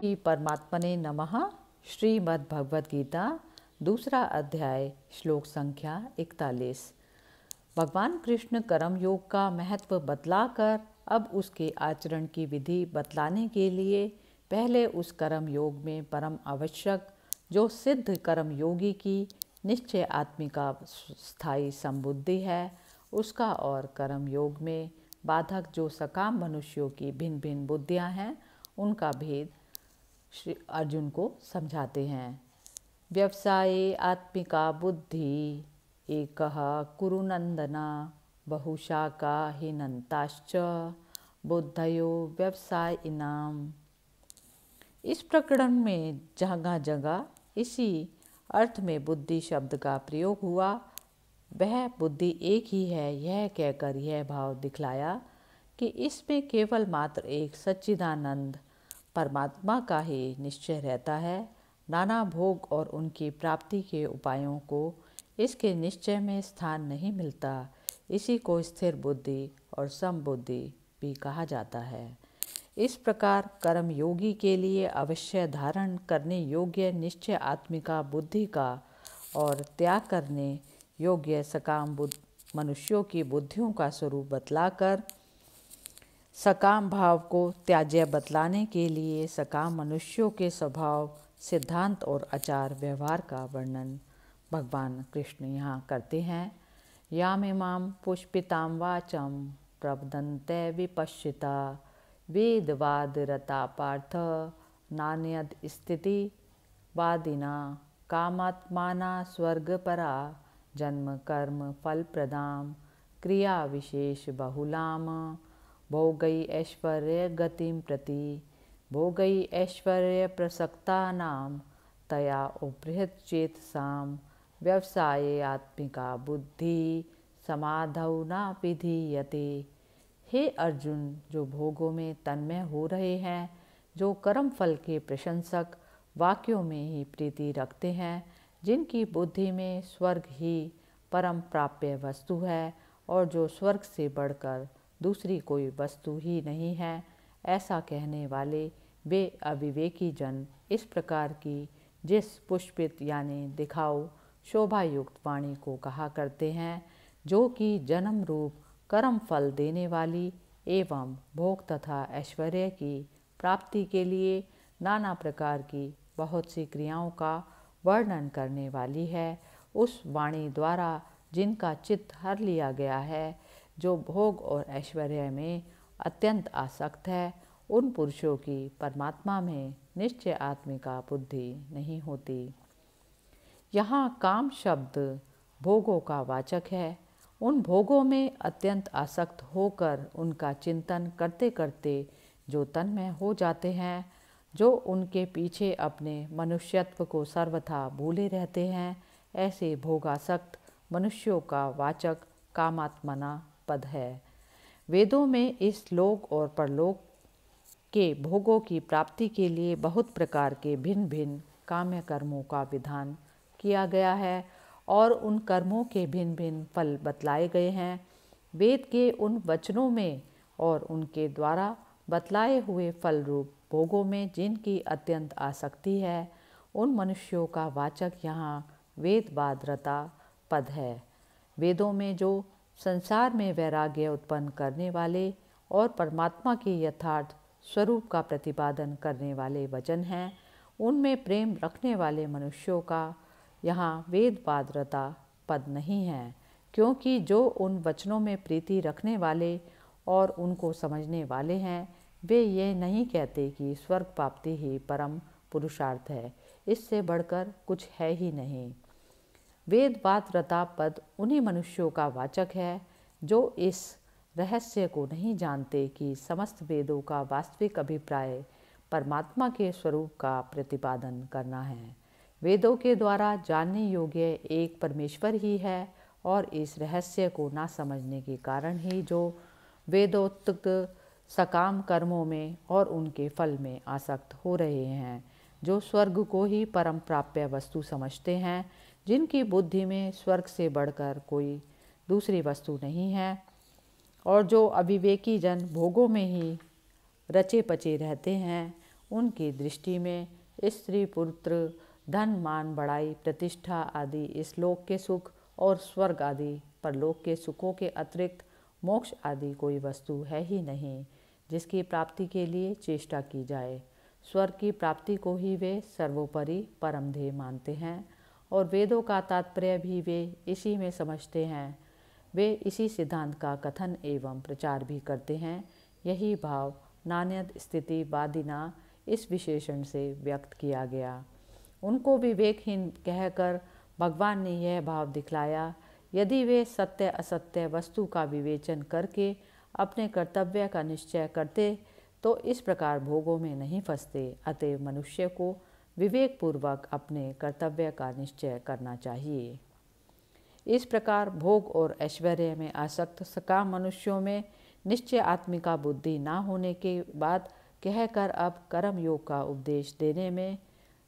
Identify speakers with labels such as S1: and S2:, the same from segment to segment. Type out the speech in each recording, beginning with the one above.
S1: श्री परमात्मने नमः श्रीमद् भगवद गीता दूसरा अध्याय श्लोक संख्या 41 भगवान कृष्ण कर्म योग का महत्व बतलाकर अब उसके आचरण की विधि बतलाने के लिए पहले उस कर्म योग में परम आवश्यक जो सिद्ध कर्म योगी की निश्चय आत्मिका स्थायी संबुद्धि है उसका और कर्म योग में बाधक जो सकाम मनुष्यों की भिन्न भिन्न बुद्धियां हैं उनका भेद श्री अर्जुन को समझाते हैं व्यवसाय आत्मिका बुद्धि एक कुरुनंदना बहुशाखा हिनंताश्च बुद्धयो व्यवसाय इनाम इस प्रकरण में जगह जगह इसी अर्थ में बुद्धि शब्द का प्रयोग हुआ वह बुद्धि एक ही है यह कहकर यह भाव दिखलाया कि इसमें केवल मात्र एक सच्चिदानंद परमात्मा का ही निश्चय रहता है नाना भोग और उनकी प्राप्ति के उपायों को इसके निश्चय में स्थान नहीं मिलता इसी को स्थिर बुद्धि और समबुद्धि भी कहा जाता है इस प्रकार कर्म योगी के लिए अवश्य धारण करने योग्य निश्चय आत्मिका बुद्धि का और त्याग करने योग्य सकाम बुद्ध मनुष्यों की बुद्धियों का स्वरूप बतलाकर सकाम भाव को त्याज्य बतलाने के लिए सकाम मनुष्यों के स्वभाव सिद्धांत और आचार व्यवहार का वर्णन भगवान कृष्ण यहाँ करते हैं यामिमाम पुष्पिताम वाचम प्रबदंत विपश्चिता वेदवादरता पार्थ नान्यद स्थिति वादिना कामात्माना परा जन्म कर्म फल प्रदाम क्रिया विशेष बहुलाम भोगई ऐश्वर्य गतिम प्रति भोगई ऐश्वर्य प्रसक्ता नाम तया उपृहत चेत साम व्यवसाय आत्मिका बुद्धि समाधौ न विधीयते हे अर्जुन जो भोगों में तन्मय हो रहे हैं जो कर्म फल के प्रशंसक वाक्यों में ही प्रीति रखते हैं जिनकी बुद्धि में स्वर्ग ही परम प्राप्य वस्तु है और जो स्वर्ग से बढ़कर दूसरी कोई वस्तु ही नहीं है ऐसा कहने वाले वे अविवेकी जन इस प्रकार की जिस पुष्पित यानी दिखाओ शोभा युक्त वाणी को कहा करते हैं जो कि जन्म रूप कर्म फल देने वाली एवं भोग तथा ऐश्वर्य की प्राप्ति के लिए नाना प्रकार की बहुत सी क्रियाओं का वर्णन करने वाली है उस वाणी द्वारा जिनका चित्त हर लिया गया है जो भोग और ऐश्वर्य में अत्यंत आसक्त है उन पुरुषों की परमात्मा में निश्चय आत्मिका बुद्धि नहीं होती यहाँ काम शब्द भोगों का वाचक है उन भोगों में अत्यंत आसक्त होकर उनका चिंतन करते करते जो तन्मय हो जाते हैं जो उनके पीछे अपने मनुष्यत्व को सर्वथा भूले रहते हैं ऐसे भोगासक्त मनुष्यों का वाचक कामात्मना पद है वेदों में इस लोक और परलोक के भोगों की प्राप्ति के लिए बहुत प्रकार के भिन्न भिन्न काम्य कर्मों का विधान किया गया है और उन कर्मों के भिन्न भिन्न फल बतलाए गए हैं वेद के उन वचनों में और उनके द्वारा बतलाए हुए फल रूप भोगों में जिनकी अत्यंत आसक्ति है उन मनुष्यों का वाचक यहाँ वेदवाद्रता पद है वेदों में जो संसार में वैराग्य उत्पन्न करने वाले और परमात्मा के यथार्थ स्वरूप का प्रतिपादन करने वाले वचन हैं उनमें प्रेम रखने वाले मनुष्यों का यहाँ वेद पाद्रता पद नहीं है क्योंकि जो उन वचनों में प्रीति रखने वाले और उनको समझने वाले हैं वे ये नहीं कहते कि स्वर्ग प्राप्ति ही परम पुरुषार्थ है इससे बढ़कर कुछ है ही नहीं वेदवाद रता पद उन्हीं मनुष्यों का वाचक है जो इस रहस्य को नहीं जानते कि समस्त वेदों का वास्तविक अभिप्राय परमात्मा के स्वरूप का प्रतिपादन करना है वेदों के द्वारा जानने योग्य एक परमेश्वर ही है और इस रहस्य को ना समझने के कारण ही जो वेदोत्त सकाम कर्मों में और उनके फल में आसक्त हो रहे हैं जो स्वर्ग को ही परम प्राप्य वस्तु समझते हैं जिनकी बुद्धि में स्वर्ग से बढ़कर कोई दूसरी वस्तु नहीं है और जो अविवेकी जन भोगों में ही रचे पचे रहते हैं उनकी दृष्टि में स्त्री पुत्र धन मान बढ़ाई प्रतिष्ठा आदि इस लोक के सुख और स्वर्ग आदि परलोक के सुखों के अतिरिक्त मोक्ष आदि कोई वस्तु है ही नहीं जिसकी प्राप्ति के लिए चेष्टा की जाए स्वर्ग की प्राप्ति को ही वे सर्वोपरि परमधेय मानते हैं और वेदों का तात्पर्य भी वे इसी में समझते हैं वे इसी सिद्धांत का कथन एवं प्रचार भी करते हैं यही भाव नान्यत स्थिति वादिना इस विशेषण से व्यक्त किया गया उनको विवेकहीन कहकर भगवान ने यह भाव दिखलाया यदि वे सत्य असत्य वस्तु का विवेचन करके अपने कर्तव्य का निश्चय करते तो इस प्रकार भोगों में नहीं फंसते अतएव मनुष्य को विवेकपूर्वक अपने कर्तव्य का निश्चय करना चाहिए इस प्रकार भोग और ऐश्वर्य में आसक्त सका मनुष्यों में निश्चय आत्मिका बुद्धि ना होने के बाद कहकर अब कर्म योग का उपदेश देने में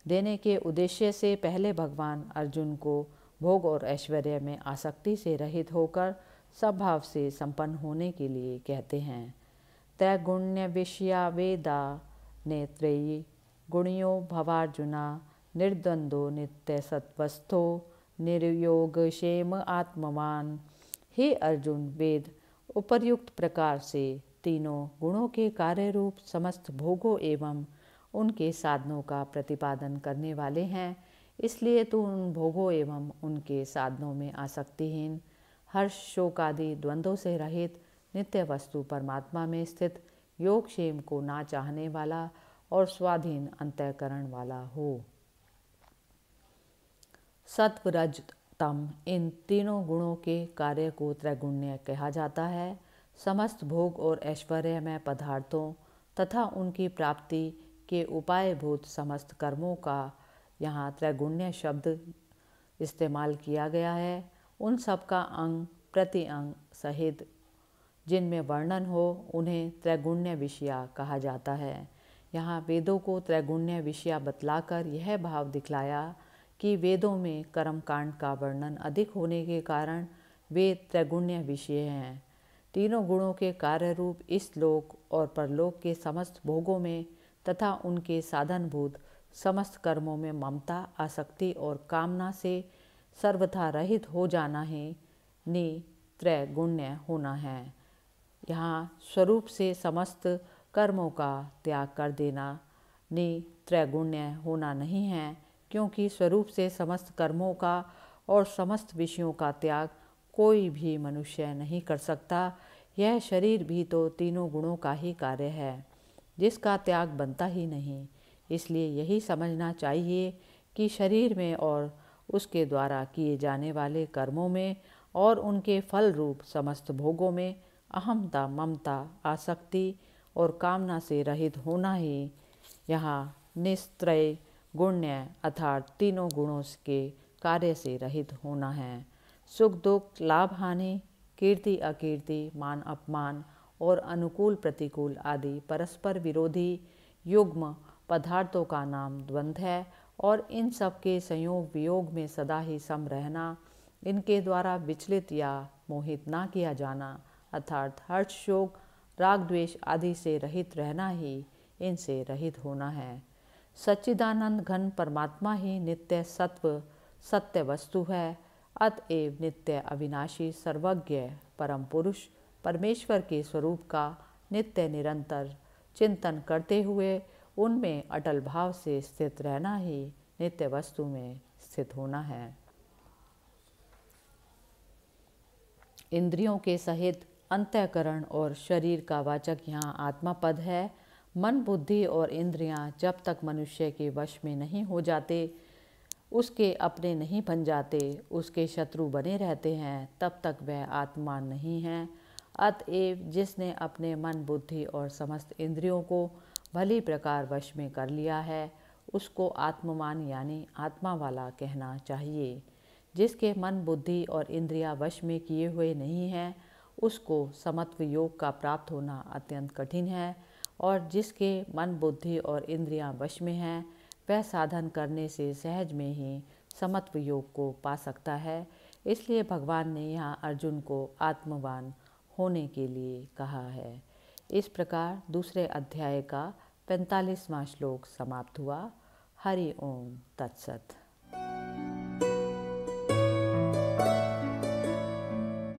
S1: देने के उद्देश्य से पहले भगवान अर्जुन को भोग और ऐश्वर्य में आसक्ति से रहित होकर सद्भाव से संपन्न होने के लिए कहते हैं तय गुण्य विषया वेदा नेत्रेयी गुणियों भवार्जुना निर्द्वंदो नित्य सत्वस्थो निर्योग क्षेम आत्मवान हे अर्जुन वेद उपर्युक्त प्रकार से तीनों गुणों के कार्य रूप समस्त भोगों एवं उनके साधनों का प्रतिपादन करने वाले हैं इसलिए तू उन भोगों एवं उनके साधनों में आसक्तिहीन हर्ष शोक आदि द्वंद्वों से रहित नित्य वस्तु परमात्मा में स्थित योगक्षेम को ना चाहने वाला और स्वाधीन अंतःकरण वाला हो सत्व रज तम इन तीनों गुणों के कार्य को त्रैगुण्य कहा जाता है समस्त भोग और ऐश्वर्य में पदार्थों तथा उनकी प्राप्ति के उपायभूत समस्त कर्मों का यहाँ त्रैगुण्य शब्द इस्तेमाल किया गया है उन सब का अंग प्रति अंग सहित जिनमें वर्णन हो उन्हें त्रैगुण्य विषया कहा जाता है यहाँ वेदों को त्रैगुण्य विषया बतलाकर यह भाव दिखलाया कि वेदों में कर्मकांड का वर्णन अधिक होने के कारण वे त्रैगुण्य विषय हैं तीनों गुणों के कार्य रूप इस लोक और परलोक के समस्त भोगों में तथा उनके साधनभूत समस्त कर्मों में ममता आसक्ति और कामना से सर्वथा रहित हो जाना ही नि त्रैगुण्य होना है यहाँ स्वरूप से समस्त कर्मों का त्याग कर देना नि त्रैगुण्य होना नहीं है क्योंकि स्वरूप से समस्त कर्मों का और समस्त विषयों का त्याग कोई भी मनुष्य नहीं कर सकता यह शरीर भी तो तीनों गुणों का ही कार्य है जिसका त्याग बनता ही नहीं इसलिए यही समझना चाहिए कि शरीर में और उसके द्वारा किए जाने वाले कर्मों में और उनके फल रूप समस्त भोगों में अहमता ममता आसक्ति और कामना से रहित होना ही यहाँ निस्त्रय गुण्य अर्थात तीनों गुणों के कार्य से रहित होना है सुख दुख लाभ हानि कीर्ति अकीर्ति मान अपमान और अनुकूल प्रतिकूल आदि परस्पर विरोधी युग्म पदार्थों का नाम द्वंद्व है और इन सब के संयोग वियोग में सदा ही सम रहना इनके द्वारा विचलित या मोहित ना किया जाना अर्थात हर्ष शोक राग द्वेष आदि से रहित रहना ही इनसे रहित होना है सच्चिदानंद घन परमात्मा ही नित्य सत्व सत्य वस्तु है अतएव नित्य अविनाशी सर्वज्ञ परम पुरुष परमेश्वर के स्वरूप का नित्य निरंतर चिंतन करते हुए उनमें अटल भाव से स्थित रहना ही नित्य वस्तु में स्थित होना है इंद्रियों के सहित अंत्यकरण और शरीर का वाचक यहाँ आत्मा पद है मन बुद्धि और इंद्रियाँ जब तक मनुष्य के वश में नहीं हो जाते उसके अपने नहीं बन जाते उसके शत्रु बने रहते हैं तब तक वह आत्मा नहीं है अतएव जिसने अपने मन बुद्धि और समस्त इंद्रियों को भली प्रकार वश में कर लिया है उसको आत्ममान यानी आत्मा वाला कहना चाहिए जिसके मन बुद्धि और इंद्रिया वश में किए हुए नहीं हैं उसको समत्व योग का प्राप्त होना अत्यंत कठिन है और जिसके मन बुद्धि और इंद्रियां वश में हैं वह साधन करने से सहज में ही समत्व योग को पा सकता है इसलिए भगवान ने यहाँ अर्जुन को आत्मवान होने के लिए कहा है इस प्रकार दूसरे अध्याय का पैंतालीसवां श्लोक समाप्त हुआ हरि ओम तत्सत